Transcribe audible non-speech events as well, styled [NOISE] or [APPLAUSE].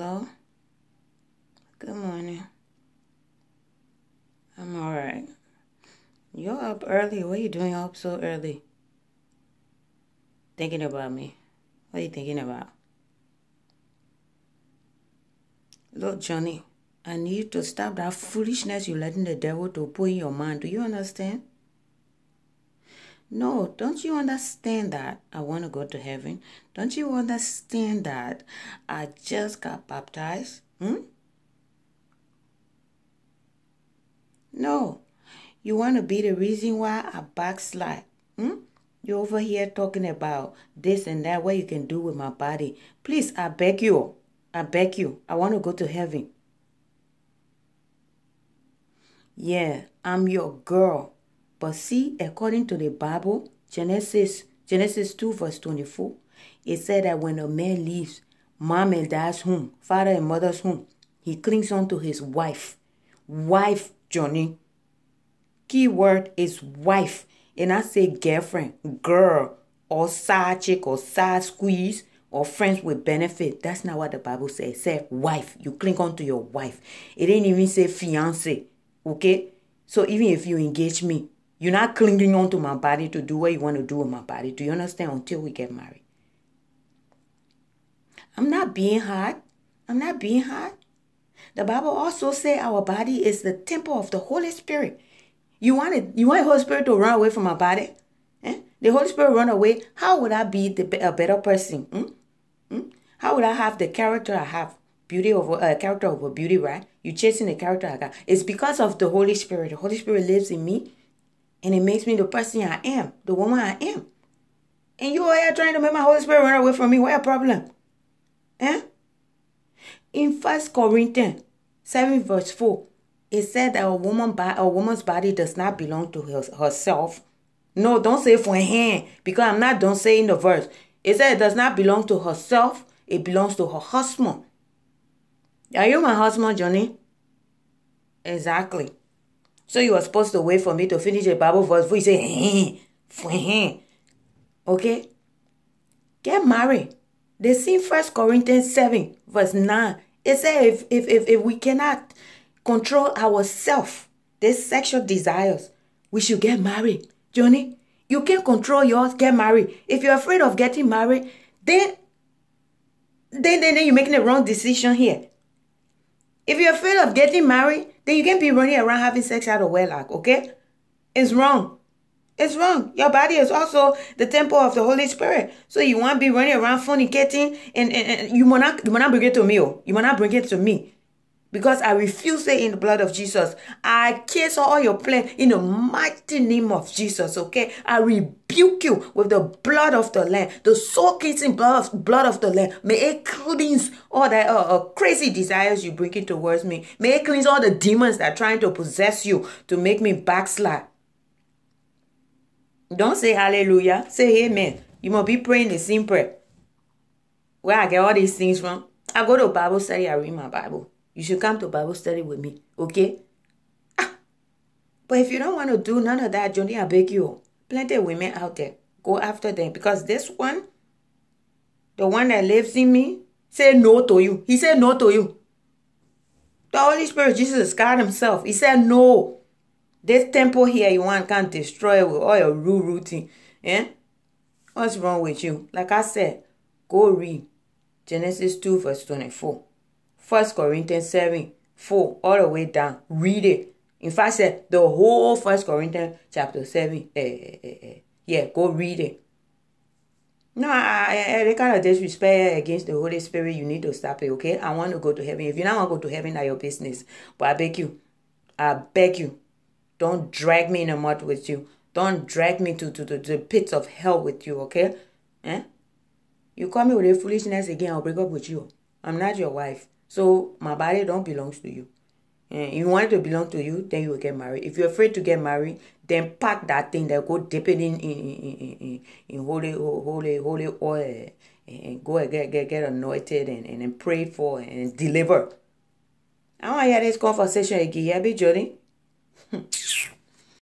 Hello? Good morning. I'm alright. You're up early. What are you doing up so early? Thinking about me. What are you thinking about? Look, Johnny, I need you to stop that foolishness you're letting the devil to put in your mind. Do you understand? No, don't you understand that I want to go to heaven? Don't you understand that I just got baptized? Hmm? No, you want to be the reason why I backslide? Hmm? You're over here talking about this and that, what you can do with my body. Please, I beg you. I beg you. I want to go to heaven. Yeah, I'm your girl. But see, according to the Bible, Genesis Genesis 2 verse 24, it said that when a man leaves mom and dad's home, father and mother's home, he clings on to his wife. Wife, Johnny. Key word is wife. And I say girlfriend, girl, or side chick, or side squeeze, or friends with benefit. That's not what the Bible says. It wife. You cling on to your wife. It didn't even say fiance. Okay? So even if you engage me, you're not clinging on to my body to do what you want to do with my body. Do you understand? Until we get married. I'm not being hard. I'm not being hard. The Bible also says our body is the temple of the Holy Spirit. You want it, you want the Holy Spirit to run away from my body? Eh? The Holy Spirit run away. How would I be the, a better person? Hmm? Hmm? How would I have the character I have? Beauty over uh, character over beauty, right? You chasing the character I got. It's because of the Holy Spirit. The Holy Spirit lives in me and it makes me the person I am, the woman I am. And you are trying to make my Holy Spirit run away from me. What a problem? Eh? In First Corinthians 7 verse 4, it said that a woman a woman's body does not belong to herself. No, don't say for him because I'm not done saying the verse. It said it does not belong to herself, it belongs to her husband. Are you my husband, Johnny? Exactly. So you were supposed to wait for me to finish a Bible verse before you say, hey, okay? Get married. They see First Corinthians 7, verse 9. It says if, if, if, if we cannot control ourselves, these sexual desires, we should get married. Johnny, you can control yours, get married. If you're afraid of getting married, then then, then, then you're making the wrong decision here. If you're afraid of getting married, then you can't be running around having sex out of wedlock, okay? It's wrong. It's wrong. Your body is also the temple of the Holy Spirit. So you won't be running around fornicating and, and, and you will not you will not bring it to me. Oh. You will not bring it to me because I refuse it in the blood of Jesus. I cancel all your plan in the mighty name of Jesus, okay? I rebuke you with the blood of the Lamb, the soul-cleansing blood of, blood of the Lamb. May it cleanse all the uh, uh, crazy desires you bring towards me. May it cleanse all the demons that are trying to possess you to make me backslide. Don't say hallelujah. Say amen. You must be praying the same prayer. Where I get all these things from? I go to Bible study, I read my Bible. You should come to Bible study with me, okay? Ah, but if you don't want to do none of that, Johnny, I beg you. Plenty of women out there. Go after them. Because this one, the one that lives in me, say no to you. He said no to you. The Holy Spirit, Jesus, God himself, he said no. This temple here you want can't destroy with all your rule routine. Eh? What's wrong with you? Like I said, go read Genesis 2 verse 24. First Corinthians 7, 4, all the way down. Read it. In fact, said the whole First Corinthians chapter 7. Eh eh, eh, eh, eh, yeah, go read it. No, I, I, the kind of disrespect against the Holy Spirit, you need to stop it, okay? I want to go to heaven. If you don't want to go to heaven, that's your business. But I beg you, I beg you, don't drag me in the mud with you. Don't drag me to, to, to, to the pits of hell with you, okay? Eh? You call me with a foolishness again, I'll break up with you. I'm not your wife. So my body don't belongs to you. And you want it to belong to you, then you will get married. If you're afraid to get married, then pack that thing that go dip it in in, in, in, in holy holy holy oil and go and get get, get anointed and, and, and pray for and deliver. I want to hear this conversation again. Yeah, be Jody. [LAUGHS]